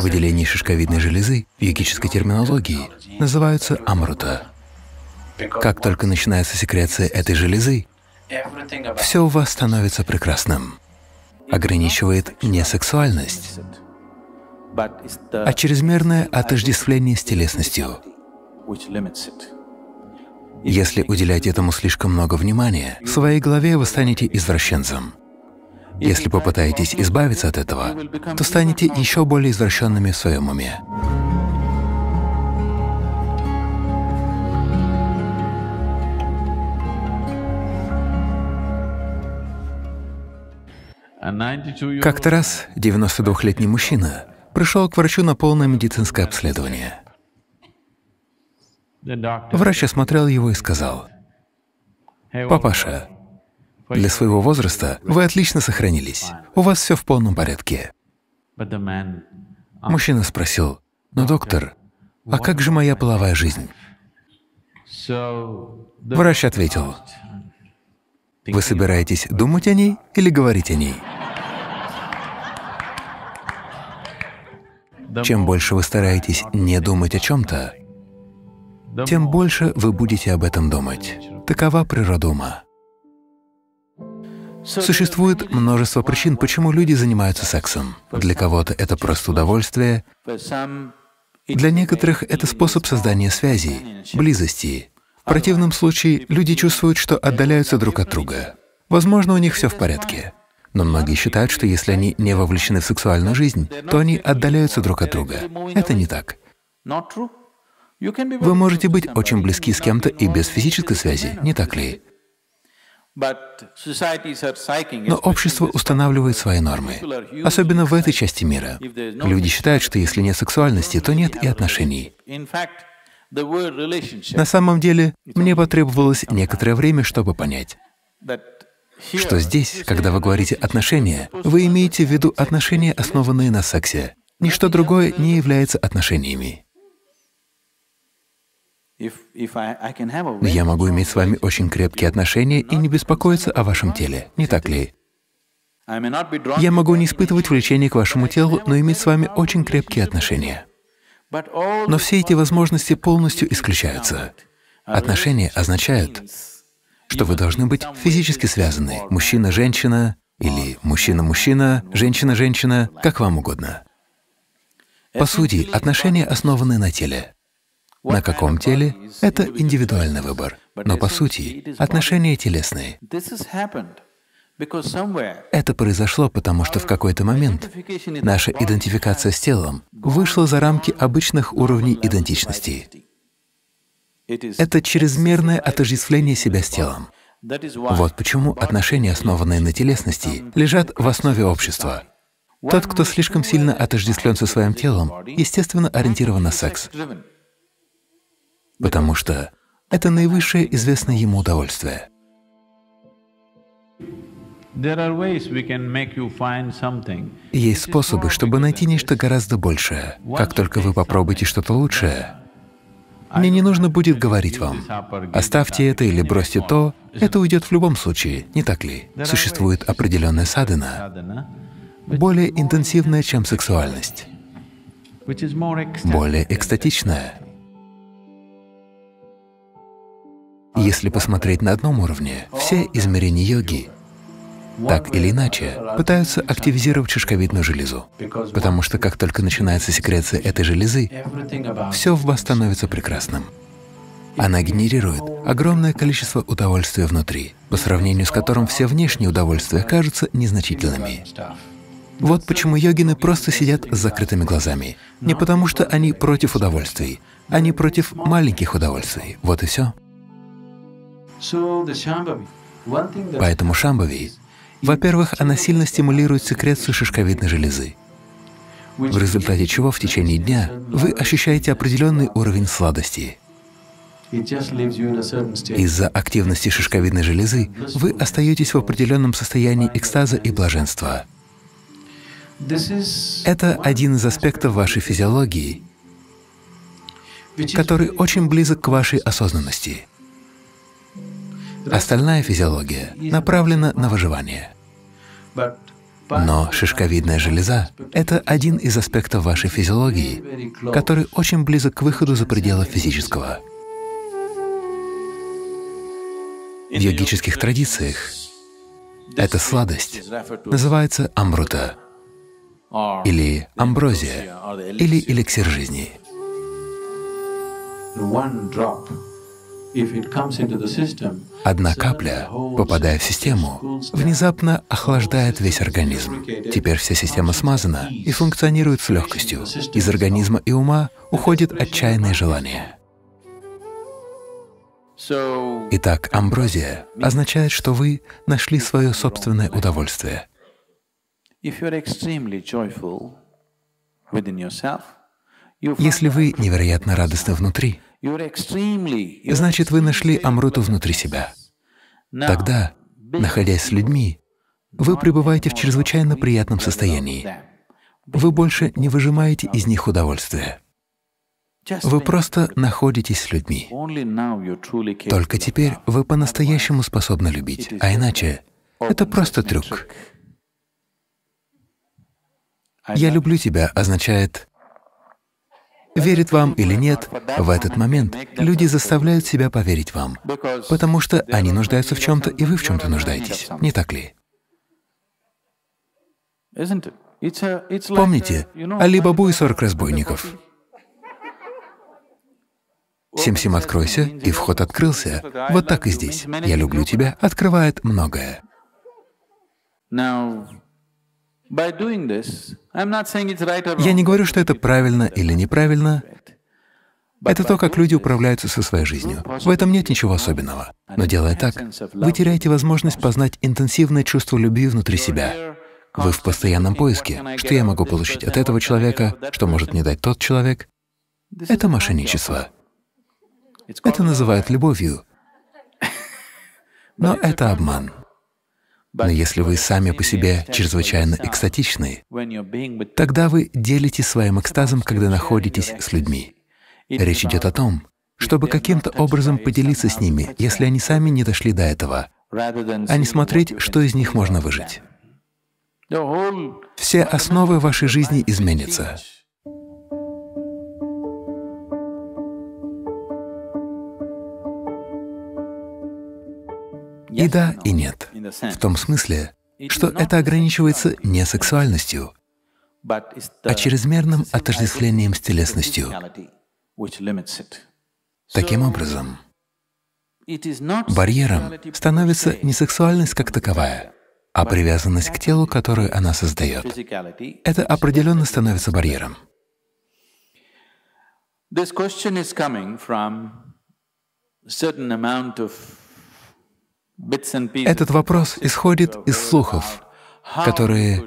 Выделение шишковидной железы в йогической терминологии называются амрута. Как только начинается секреция этой железы, все у вас становится прекрасным. Ограничивает не сексуальность, а чрезмерное отождествление с телесностью. Если уделять этому слишком много внимания, в своей голове вы станете извращенцем. Если попытаетесь избавиться от этого, то станете еще более извращенными в своем уме. Как-то раз 92-летний мужчина пришел к врачу на полное медицинское обследование. Врач осмотрел его и сказал, «Папаша, для своего возраста вы отлично сохранились, у вас все в полном порядке. Uh, Мужчина спросил, «Но, доктор, а как же моя половая жизнь?» Врач ответил, «Вы собираетесь думать о ней или говорить о ней?» Чем больше вы стараетесь не думать о чем-то, тем больше вы будете об этом думать. Такова природа ума. Существует множество причин, почему люди занимаются сексом. Для кого-то это просто удовольствие, для некоторых это способ создания связей, близости. В противном случае люди чувствуют, что отдаляются друг от друга. Возможно, у них все в порядке. Но многие считают, что если они не вовлечены в сексуальную жизнь, то они отдаляются друг от друга. Это не так. Вы можете быть очень близки с кем-то и без физической связи, не так ли? Но общество устанавливает свои нормы, особенно в этой части мира. Люди считают, что если нет сексуальности, то нет и отношений. На самом деле, мне потребовалось некоторое время, чтобы понять, что здесь, когда вы говорите «отношения», вы имеете в виду отношения, основанные на сексе. Ничто другое не является отношениями. Я могу иметь с вами очень крепкие отношения и не беспокоиться о вашем теле, не так ли? Я могу не испытывать влечение к вашему телу, но иметь с вами очень крепкие отношения. Но все эти возможности полностью исключаются. Отношения означают, что вы должны быть физически связаны. Мужчина-женщина или мужчина-мужчина, женщина-женщина, как вам угодно. По сути, отношения основаны на теле. На каком теле — это индивидуальный выбор, но по сути отношения телесные. Это произошло потому, что в какой-то момент наша идентификация с телом вышла за рамки обычных уровней идентичности. Это чрезмерное отождествление себя с телом. Вот почему отношения, основанные на телесности, лежат в основе общества. Тот, кто слишком сильно отождествлен со своим телом, естественно, ориентирован на секс потому что это наивысшее известное ему удовольствие. Есть способы, чтобы найти нечто гораздо большее. Как только вы попробуете что-то лучшее, мне не нужно будет говорить вам, оставьте это или бросьте то, это уйдет в любом случае, не так ли? Существует определенная садана, более интенсивная, чем сексуальность, более экстатичная, Если посмотреть на одном уровне, все измерения йоги так или иначе, пытаются активизировать шишковидную железу, потому что как только начинается секреция этой железы, все в вас становится прекрасным. Она генерирует огромное количество удовольствия внутри, по сравнению с которым все внешние удовольствия кажутся незначительными. Вот почему йогины просто сидят с закрытыми глазами. Не потому что они против удовольствий, они против маленьких удовольствий. Вот и все. Поэтому Шамбави, во-первых, она сильно стимулирует секрецию шишковидной железы, в результате чего в течение дня вы ощущаете определенный уровень сладости. Из-за активности шишковидной железы вы остаетесь в определенном состоянии экстаза и блаженства. Это один из аспектов вашей физиологии, который очень близок к вашей осознанности. Остальная физиология направлена на выживание. Но шишковидная железа — это один из аспектов вашей физиологии, который очень близок к выходу за пределы физического. В йогических традициях эта сладость называется амбрута, или амброзия, или эликсир жизни. Одна капля, попадая в систему, внезапно охлаждает весь организм. Теперь вся система смазана и функционирует с легкостью. Из организма и ума уходит отчаянное желание. Итак, амброзия означает, что вы нашли свое собственное удовольствие. Если вы невероятно радостны внутри, Значит, вы нашли Амруту внутри себя. Тогда, находясь с людьми, вы пребываете в чрезвычайно приятном состоянии. Вы больше не выжимаете из них удовольствия. Вы просто находитесь с людьми. Только теперь вы по-настоящему способны любить, а иначе это просто трюк. «Я люблю тебя» означает Верит вам или нет, в этот момент люди заставляют себя поверить вам, потому что они нуждаются в чем-то, и вы в чем-то нуждаетесь, не так ли? Помните Али Бабу и 40 разбойников? Сим-Сим, откройся, и вход открылся. Вот так и здесь. Я люблю тебя, открывает многое. Я не говорю, что это правильно или неправильно. Это то, как люди управляются со своей жизнью. В этом нет ничего особенного. Но делая так, вы теряете возможность познать интенсивное чувство любви внутри себя. Вы в постоянном поиске, что я могу получить от этого человека, что может мне дать тот человек. Это мошенничество. Это называют любовью. Но это обман. Но если вы сами по себе чрезвычайно экстатичны, тогда вы делитесь своим экстазом, когда находитесь с людьми. Речь идет о том, чтобы каким-то образом поделиться с ними, если они сами не дошли до этого, а не смотреть, что из них можно выжить. Все основы вашей жизни изменятся. И да, и нет. В том смысле, что это ограничивается не сексуальностью, а чрезмерным отождествлением с телесностью. Таким образом, барьером становится не сексуальность как таковая, а привязанность к телу, которую она создает. Это определенно становится барьером. This question is coming from certain amount of этот вопрос исходит из слухов, которые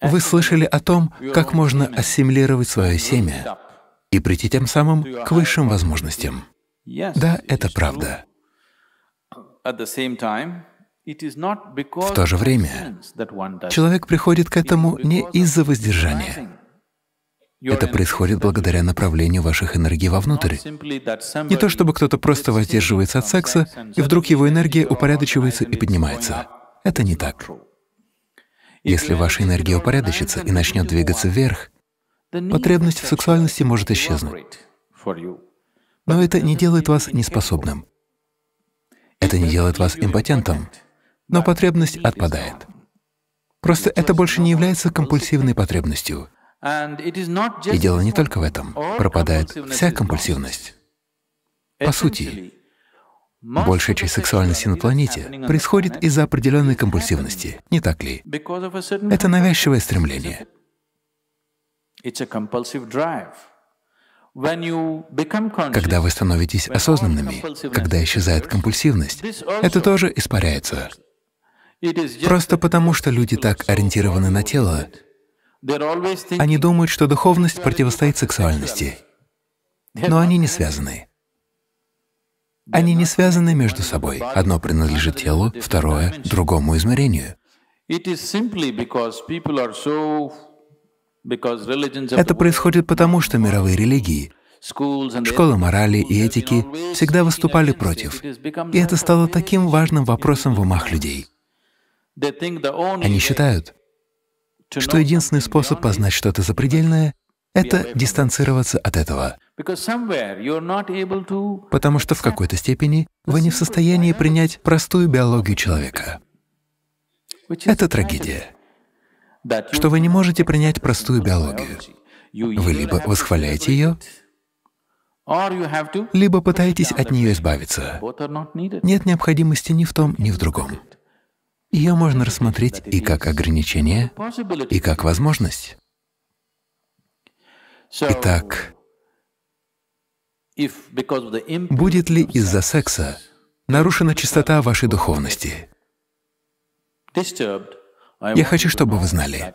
вы слышали о том, как можно ассимилировать свое семя и прийти тем самым к высшим возможностям. Да, это правда. В то же время человек приходит к этому не из-за воздержания. Это происходит благодаря направлению ваших энергий вовнутрь. Не то чтобы кто-то просто воздерживается от секса, и вдруг его энергия упорядочивается и поднимается. Это не так. Если ваша энергия упорядочится и начнет двигаться вверх, потребность в сексуальности может исчезнуть. Но это не делает вас неспособным. Это не делает вас импотентом, но потребность отпадает. Просто это больше не является компульсивной потребностью. И дело не только в этом. Пропадает вся компульсивность. По сути, большая часть сексуальности на планете происходит из-за определенной компульсивности, не так ли? Это навязчивое стремление. Когда вы становитесь осознанными, когда исчезает компульсивность, это тоже испаряется. Просто потому, что люди так ориентированы на тело, они думают, что духовность противостоит сексуальности, но они не связаны. Они не связаны между собой. Одно принадлежит телу, второе — другому измерению. Это происходит потому, что мировые религии, школы морали и этики всегда выступали против, и это стало таким важным вопросом в умах людей. Они считают, что единственный способ познать что-то запредельное — это дистанцироваться от этого. Потому что в какой-то степени вы не в состоянии принять простую биологию человека. Это трагедия, что вы не можете принять простую биологию. Вы либо восхваляете ее, либо пытаетесь от нее избавиться. Нет необходимости ни в том, ни в другом. Ее можно рассмотреть и как ограничение, и как возможность. Итак, будет ли из-за секса нарушена чистота вашей духовности? Я хочу, чтобы вы знали,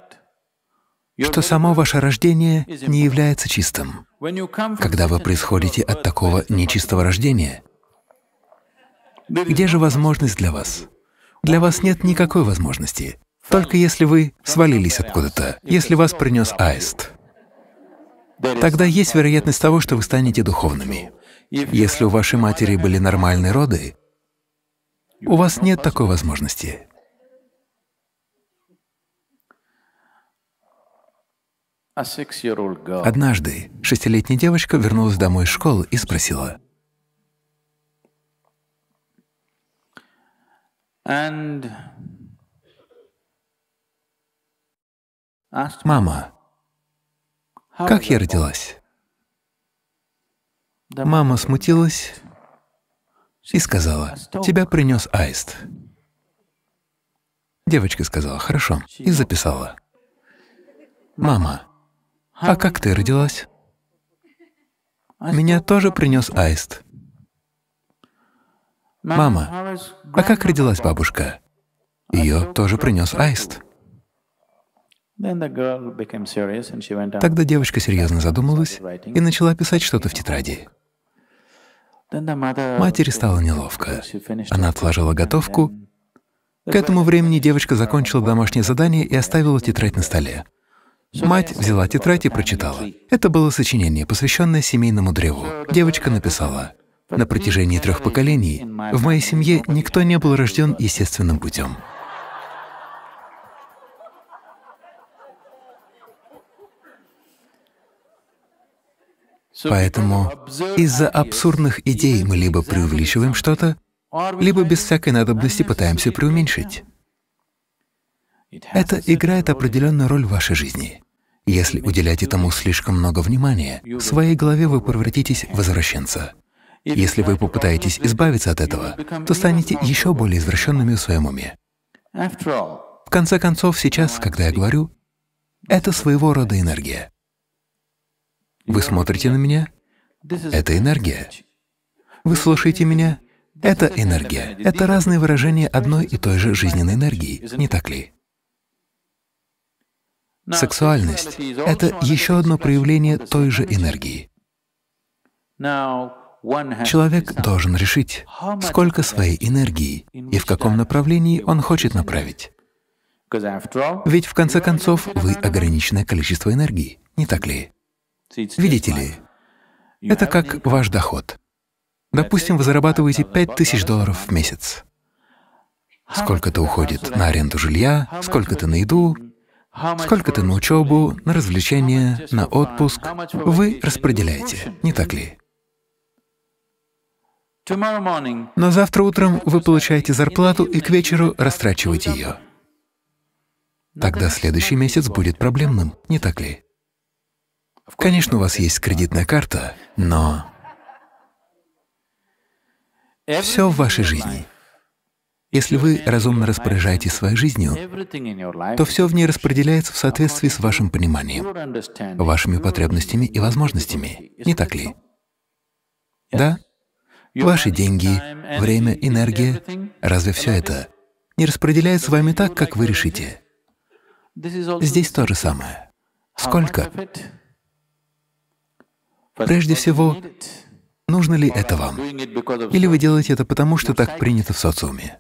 что само ваше рождение не является чистым. Когда вы происходите от такого нечистого рождения, где же возможность для вас? для вас нет никакой возможности. Только если вы свалились откуда-то, если вас принес аист, тогда есть вероятность того, что вы станете духовными. Если у вашей матери были нормальные роды, у вас нет такой возможности. Однажды шестилетняя девочка вернулась домой из школы и спросила, Мама, как я родилась? Мама смутилась и сказала, «Тебя принес аист». Девочка сказала, «Хорошо», и записала. «Мама, а как ты родилась?» «Меня тоже принес аист». «Мама, а как родилась бабушка?» Ее тоже принес аист. Тогда девочка серьезно задумалась и начала писать что-то в тетради. Матери стало неловко. Она отложила готовку. К этому времени девочка закончила домашнее задание и оставила тетрадь на столе. Мать взяла тетрадь и прочитала. Это было сочинение, посвященное семейному древу. Девочка написала на протяжении трех поколений в моей семье никто не был рожден естественным путем. Поэтому из-за абсурдных идей мы либо преувеличиваем что-то, либо без всякой надобности пытаемся преуменьшить. Это играет определенную роль в вашей жизни. Если уделять этому слишком много внимания, в своей голове вы превратитесь в извращенца. Если вы попытаетесь избавиться от этого, то станете еще более извращенными в своем уме. В конце концов, сейчас, когда я говорю, это своего рода энергия. Вы смотрите на меня — это энергия. Вы слушаете меня — это энергия. Это разные выражения одной и той же жизненной энергии, не так ли? Сексуальность — это еще одно проявление той же энергии. Человек должен решить, сколько своей энергии и в каком направлении он хочет направить. Ведь в конце концов вы ограниченное количество энергии, не так ли? Видите ли, это как ваш доход. Допустим, вы зарабатываете 5000 долларов в месяц. Сколько-то уходит на аренду жилья, сколько-то на еду, сколько-то на учебу, на развлечения, на отпуск. Вы распределяете, не так ли? Но завтра утром вы получаете зарплату и к вечеру растрачиваете ее. Тогда следующий месяц будет проблемным, не так ли? Конечно, у вас есть кредитная карта, но все в вашей жизни. Если вы разумно распоряжаетесь своей жизнью, то все в ней распределяется в соответствии с вашим пониманием, вашими потребностями и возможностями, не так ли? Да? Ваши деньги, время, энергия — разве все это не распределяет с вами так, как вы решите? Здесь то же самое. Сколько? Прежде всего, нужно ли это вам? Или вы делаете это потому, что так принято в социуме?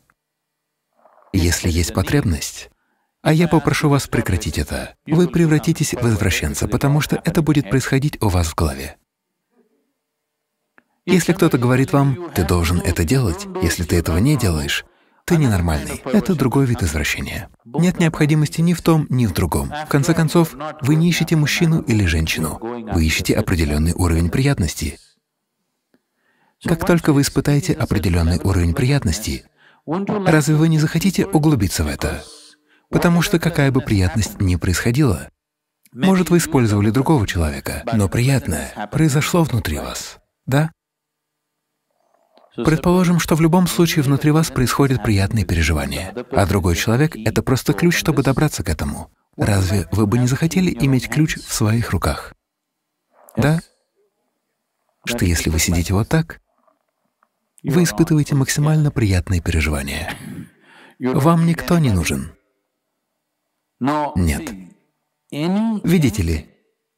Если есть потребность, а я попрошу вас прекратить это. Вы превратитесь в извращенца, потому что это будет происходить у вас в голове. Если кто-то говорит вам, ты должен это делать, если ты этого не делаешь, ты ненормальный. Это другой вид извращения. Нет необходимости ни в том, ни в другом. В конце концов, вы не ищете мужчину или женщину. Вы ищете определенный уровень приятности. Как только вы испытаете определенный уровень приятности, разве вы не захотите углубиться в это? Потому что какая бы приятность ни происходила, может, вы использовали другого человека, но приятное произошло внутри вас, да? Предположим, что в любом случае внутри вас происходят приятные переживания, а другой человек — это просто ключ, чтобы добраться к этому. Разве вы бы не захотели иметь ключ в своих руках? Да? Что если вы сидите вот так, вы испытываете максимально приятные переживания. Вам никто не нужен. Нет. Видите ли,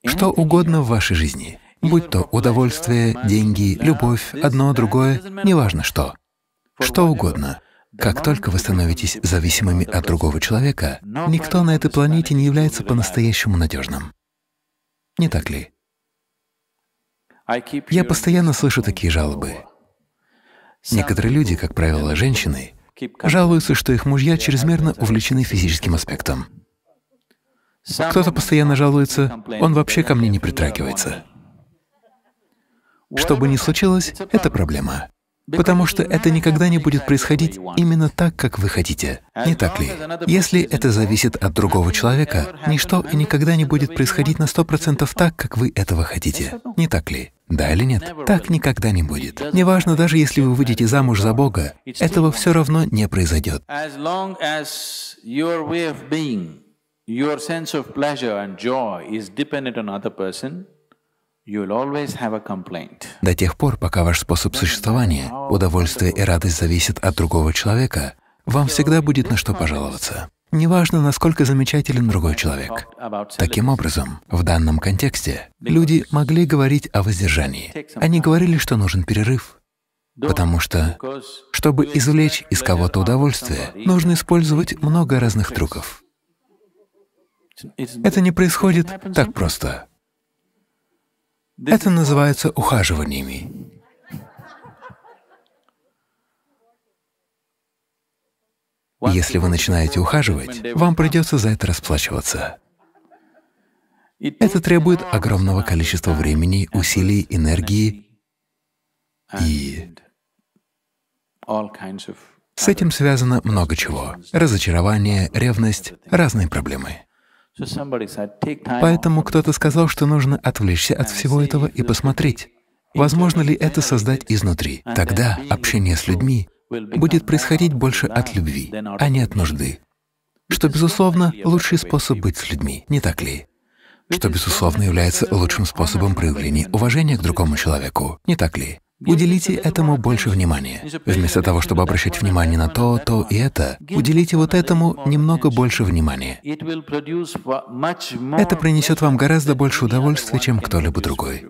что угодно в вашей жизни — будь то удовольствие, деньги, любовь, одно, другое, неважно что, что угодно. Как только вы становитесь зависимыми от другого человека, никто на этой планете не является по-настоящему надежным. Не так ли? Я постоянно слышу такие жалобы. Некоторые люди, как правило, женщины, жалуются, что их мужья чрезмерно увлечены физическим аспектом. Кто-то постоянно жалуется, он вообще ко мне не притрагивается. Что бы ни случилось, это проблема. Потому что это никогда не будет происходить именно так, как вы хотите. Не так ли? Если это зависит от другого человека, ничто и никогда не будет происходить на сто процентов так, как вы этого хотите. Не так ли? Да или нет? Так никогда не будет. Неважно, даже если вы выйдете замуж за Бога, этого все равно не произойдет. Your sense of pleasure and joy is dependent on other person, до тех пор, пока ваш способ существования, удовольствие и радость зависят от другого человека, вам всегда будет на что пожаловаться. Неважно, насколько замечателен другой человек. Таким образом, в данном контексте люди могли говорить о воздержании. Они говорили, что нужен перерыв, Потому что, чтобы извлечь из кого-то удовольствие, нужно использовать много разных трюков. Это не происходит так просто. Это называется ухаживаниями. Если вы начинаете ухаживать, вам придется за это расплачиваться. Это требует огромного количества времени, усилий, энергии и... С этим связано много чего. Разочарование, ревность, разные проблемы. Поэтому кто-то сказал, что нужно отвлечься от всего этого и посмотреть, возможно ли это создать изнутри. Тогда общение с людьми будет происходить больше от любви, а не от нужды. Что, безусловно, лучший способ быть с людьми, не так ли? Что, безусловно, является лучшим способом проявления уважения к другому человеку, не так ли? Уделите этому больше внимания. Вместо того, чтобы обращать внимание на то, то и это, уделите вот этому немного больше внимания. Это принесет вам гораздо больше удовольствия, чем кто-либо другой.